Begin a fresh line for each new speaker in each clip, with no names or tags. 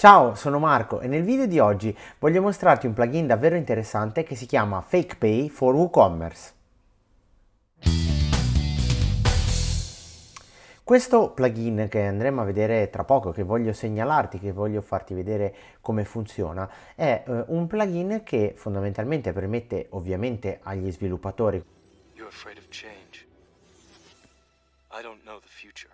Ciao, sono Marco e nel video di oggi voglio mostrarti un plugin davvero interessante che si chiama Fake Pay for WooCommerce. Questo plugin che andremo a vedere tra poco, che voglio segnalarti, che voglio farti vedere come funziona, è eh, un plugin che fondamentalmente permette ovviamente agli sviluppatori You're afraid of change. I don't know the future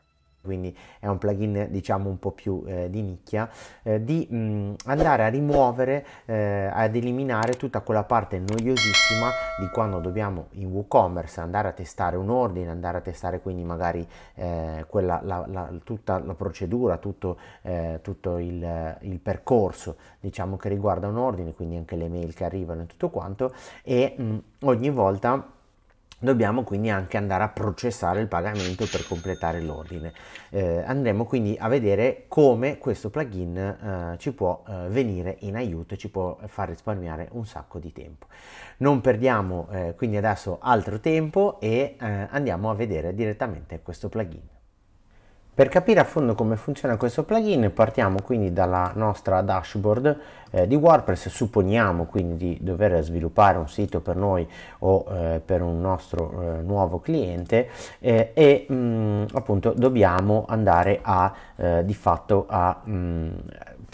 quindi è un plugin diciamo un po' più eh, di nicchia, eh, di mh, andare a rimuovere, eh, ad eliminare tutta quella parte noiosissima di quando dobbiamo in WooCommerce andare a testare un ordine, andare a testare quindi magari eh, quella, la, la, tutta la procedura, tutto, eh, tutto il, il, percorso diciamo che riguarda un ordine, quindi anche le mail che arrivano e tutto quanto e mh, ogni volta dobbiamo quindi anche andare a processare il pagamento per completare l'ordine eh, andremo quindi a vedere come questo plugin eh, ci può eh, venire in aiuto e ci può far risparmiare un sacco di tempo non perdiamo eh, quindi adesso altro tempo e eh, andiamo a vedere direttamente questo plugin per capire a fondo come funziona questo plugin partiamo quindi dalla nostra dashboard eh, di WordPress, supponiamo quindi di dover sviluppare un sito per noi o eh, per un nostro eh, nuovo cliente eh, e mh, mm, appunto dobbiamo andare a eh, di fatto a mh, mm,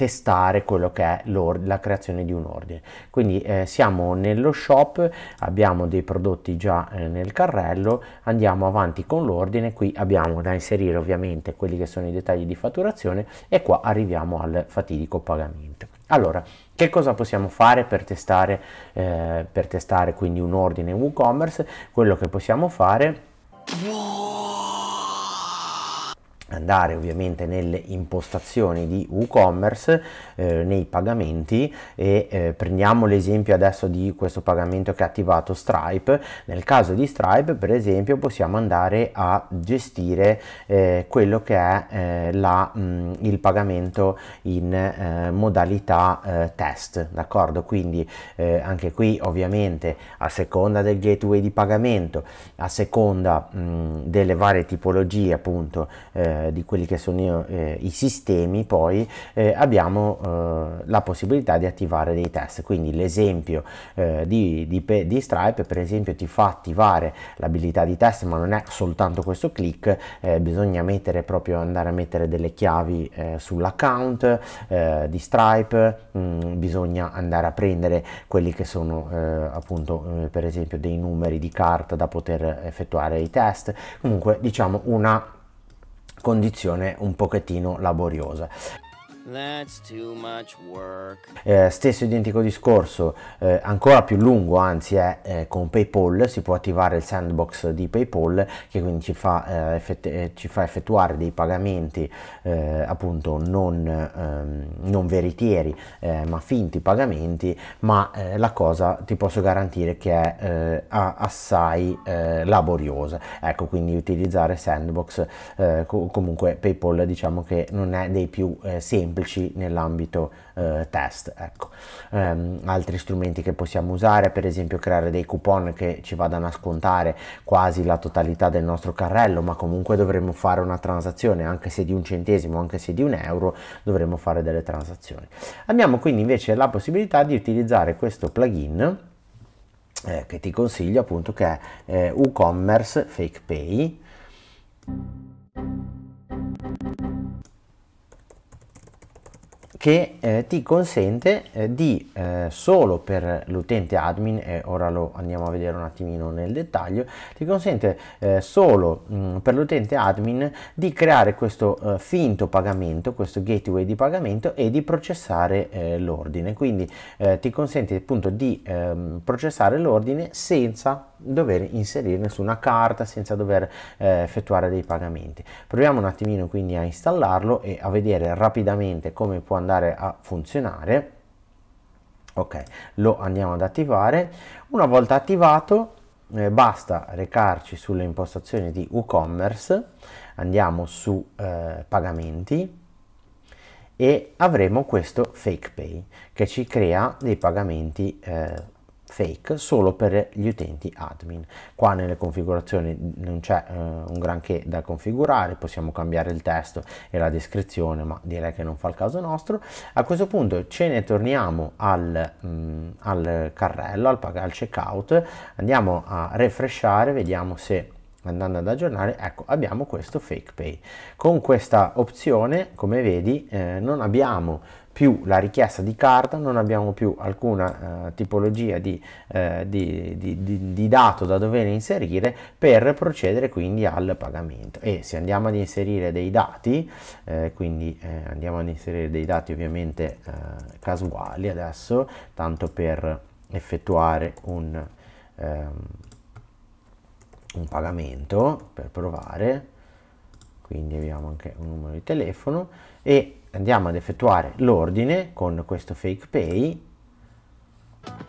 testare quello che è la creazione di un ordine. Quindi eh, siamo nello shop, abbiamo dei prodotti già eh, nel carrello, andiamo avanti con l'ordine, qui abbiamo da inserire ovviamente quelli che sono i dettagli di fatturazione e qua arriviamo al fatidico pagamento. Allora, che cosa possiamo fare per testare, eh, per testare quindi un ordine WooCommerce? Quello che possiamo fare andare ovviamente nelle impostazioni di WooCommerce, eh, nei pagamenti e eh, prendiamo l'esempio adesso di questo pagamento che ha attivato Stripe. Nel caso di Stripe per esempio possiamo andare a gestire eh, quello che è eh, la, mh, mm, il pagamento in eh, modalità eh, test, d'accordo? Quindi anche qui ovviamente a seconda del gateway di pagamento, a seconda mh, mm, delle varie tipologie appunto eh, di quelli che sono eh, i sistemi poi eh, abbiamo eh, la possibilità di attivare dei test quindi l'esempio eh, di, di, di, Stripe per esempio ti fa attivare l'abilità di test ma non è soltanto questo click bisogna mettere proprio andare a mettere delle chiavi sull'account di Stripe mh, mm, bisogna andare a prendere quelli che sono appunto per esempio dei numeri di carta da poter effettuare i test comunque diciamo una condizione un pochettino laboriosa That's too much Eh, stesso identico discorso, eh, ancora più lungo, anzi è eh, con PayPal, si può attivare il sandbox di PayPal che quindi ci fa, eh, effett- eh, ci fa effettuare dei pagamenti eh, appunto non, ehm, non veritieri ma finti pagamenti, ma la cosa ti posso garantire che è assai laboriosa. Ecco, quindi utilizzare sandbox, co- comunque PayPal diciamo che non è dei più semplici semplici nell'ambito eh, test. Ecco. Ehm, altri strumenti che possiamo usare, per esempio creare dei coupon che ci vadano a scontare quasi la totalità del nostro carrello, ma comunque dovremmo fare una transazione, anche se di un centesimo, anche se di un euro, dovremmo fare delle transazioni. Abbiamo quindi invece la possibilità di utilizzare questo plugin eh, che ti consiglio appunto che è eh, WooCommerce Fake Pay. che eh, ti consente eh, di eh, solo per l'utente admin e ora lo andiamo a vedere un attimino nel dettaglio ti consente eh, solo mh, mm, per l'utente admin di creare questo eh, finto pagamento questo gateway di pagamento e di processare eh, l'ordine quindi ti consente appunto di ehm, processare l'ordine senza dover inserirne su una carta senza dover eh, effettuare dei pagamenti proviamo un attimino quindi a installarlo e a vedere rapidamente come può andare a funzionare ok lo andiamo ad attivare una volta attivato eh, basta recarci sulle impostazioni di WooCommerce andiamo su eh, pagamenti e avremo questo fake pay che ci crea dei pagamenti eh, fake solo per gli utenti admin. Qua nelle configurazioni non c'è eh, un granché da configurare, possiamo cambiare il testo e la descrizione, ma direi che non fa il caso nostro. A questo punto ce ne torniamo al, mh, mm, al carrello, al, al checkout, andiamo a refreshare, vediamo se andando ad aggiornare ecco abbiamo questo fake pay con questa opzione come vedi eh, non abbiamo più la richiesta di carta non abbiamo più alcuna eh, tipologia di, eh, di, di, di, dato da dover inserire per procedere quindi al pagamento e se andiamo ad inserire dei dati eh, quindi eh, andiamo ad inserire dei dati ovviamente eh, casuali adesso tanto per effettuare un ehm, un pagamento per provare quindi abbiamo anche un numero di telefono e andiamo ad effettuare l'ordine con questo fake pay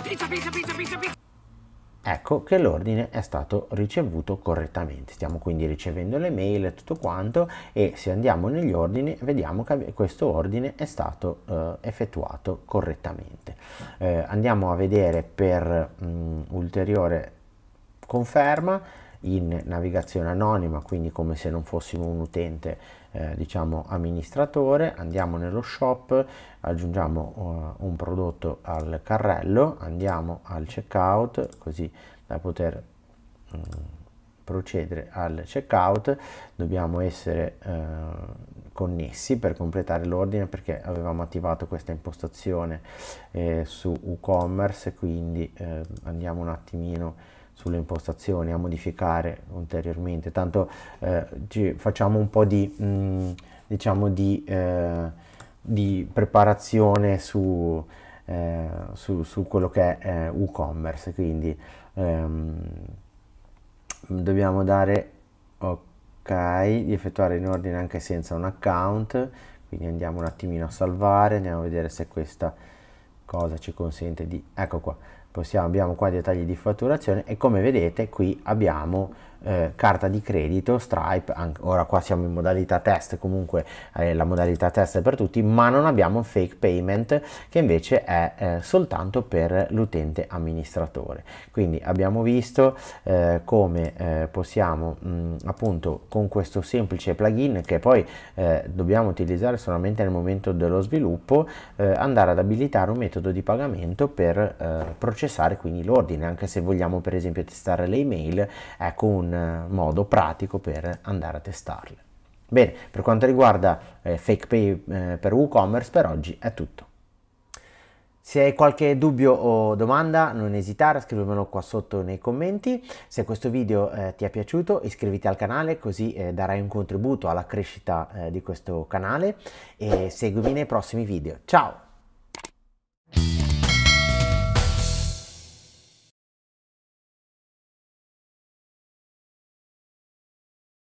pizza, pizza, pizza, ecco che l'ordine è stato ricevuto correttamente stiamo quindi ricevendo le mail e tutto quanto e se andiamo negli ordini vediamo che questo ordine è stato eh, effettuato correttamente eh, andiamo a vedere per mh, mm, ulteriore conferma in navigazione anonima, quindi come se non fossimo un utente eh, diciamo amministratore, andiamo nello shop, aggiungiamo uh, un prodotto al carrello, andiamo al checkout così da poter mh, mm, procedere al checkout, dobbiamo essere eh, connessi per completare l'ordine perché avevamo attivato questa impostazione eh, su WooCommerce, quindi eh, andiamo un attimino sulle impostazioni, a modificare ulteriormente, tanto eh, facciamo un po' di, mh, mm, diciamo di, eh, di preparazione su, eh, su, su, quello che è eh, WooCommerce, quindi ehm, dobbiamo dare ok di effettuare in ordine anche senza un account, quindi andiamo un attimino a salvare, andiamo a vedere se questa cosa ci consente di, ecco qua, possiamo, abbiamo qua i dettagli di fatturazione e come vedete qui abbiamo eh, carta di credito, Stripe, anche, ora qua siamo in modalità test, comunque eh, la modalità test è per tutti, ma non abbiamo fake payment che invece è eh, soltanto per l'utente amministratore. Quindi abbiamo visto eh, come eh, possiamo mh, mm, appunto con questo semplice plugin che poi eh, dobbiamo utilizzare solamente nel momento dello sviluppo andare ad abilitare un metodo di pagamento per processare quindi l'ordine, anche se vogliamo per esempio testare le email, ecco un eh, modo pratico per andare a testarle. Bene, per quanto riguarda eh, Fake Pay eh, per WooCommerce per oggi è tutto. Se hai qualche dubbio o domanda non esitare a scrivermelo qua sotto nei commenti. Se questo video eh, ti è piaciuto iscriviti al canale così eh, darai un contributo alla crescita eh, di questo canale e seguimi nei prossimi video. Ciao!